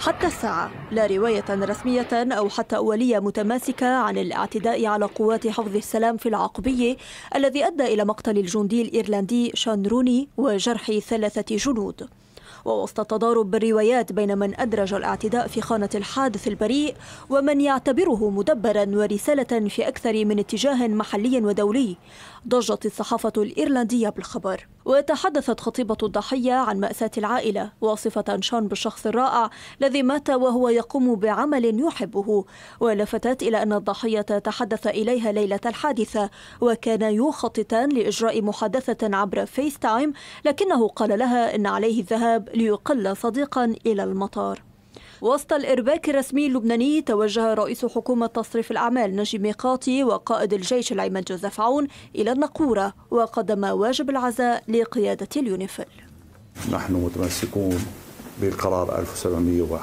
حتى الساعة لا رواية رسمية أو حتى أولية متماسكة عن الاعتداء على قوات حفظ السلام في العقبية الذي أدى إلى مقتل الجندي الإيرلندي شان روني وجرح ثلاثة جنود ووسط تضارب بالروايات بين من أدرج الاعتداء في خانة الحادث البريء ومن يعتبره مدبرا ورسالة في أكثر من اتجاه محلي ودولي ضجت الصحافة الإيرلندية بالخبر وتحدثت خطيبة الضحية عن مأساة العائلة واصفة شان بالشخص الرائع الذي مات وهو يقوم بعمل يحبه ولفتت إلى أن الضحية تحدث إليها ليلة الحادثة وكان يخططان لإجراء محادثة عبر فيس تايم لكنه قال لها أن عليه الذهاب ليقل صديقا إلى المطار وسط الإرباك الرسمي اللبناني توجه رئيس حكومة تصريف الأعمال نجيب ميقاتي وقائد الجيش العماد جوزيف عون إلى النقورة وقدم واجب العزاء لقيادة اليونيفيل نحن متمسكون بقرار 1701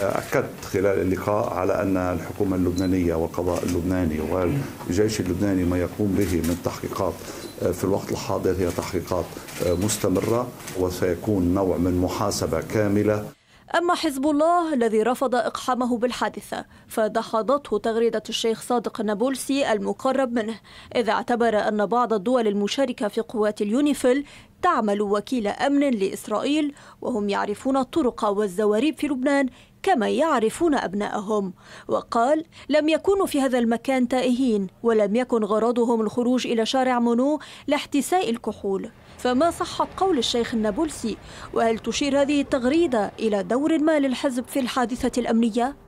أكدت خلال اللقاء على أن الحكومة اللبنانية والقضاء اللبناني والجيش اللبناني ما يقوم به من تحقيقات آه، في الوقت الحاضر هي تحقيقات آه، مستمرة وسيكون نوع من محاسبة كاملة أما حزب الله الذي رفض إقحامه بالحادثة فدحضته تغريدة الشيخ صادق النابلسي المقرب منه إذا اعتبر أن بعض الدول المشاركة في قوات اليونيفيل تعمل وكيل أمن لإسرائيل وهم يعرفون الطرق والزواريب في لبنان كما يعرفون أبنائهم وقال لم يكونوا في هذا المكان تائهين ولم يكن غرضهم الخروج إلى شارع مونو لاحتساء الكحول فما صحة قول الشيخ النابلسي وهل تشير هذه التغريدة إلى دور ما للحزب في الحادثة الأمنية؟